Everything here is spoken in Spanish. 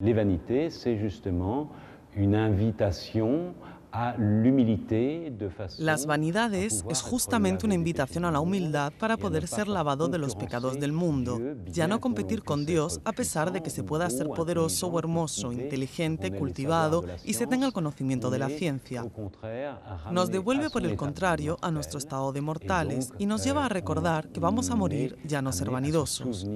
Les vanités, c'est justement une invitation Las vanidades es justamente una invitación a la humildad para poder ser lavado de los pecados del mundo, ya no competir con Dios a pesar de que se pueda ser poderoso o hermoso, inteligente, cultivado y se tenga el conocimiento de la ciencia. Nos devuelve por el contrario a nuestro estado de mortales y nos lleva a euh, recordar que vamos a morir ya no ser vanidosos.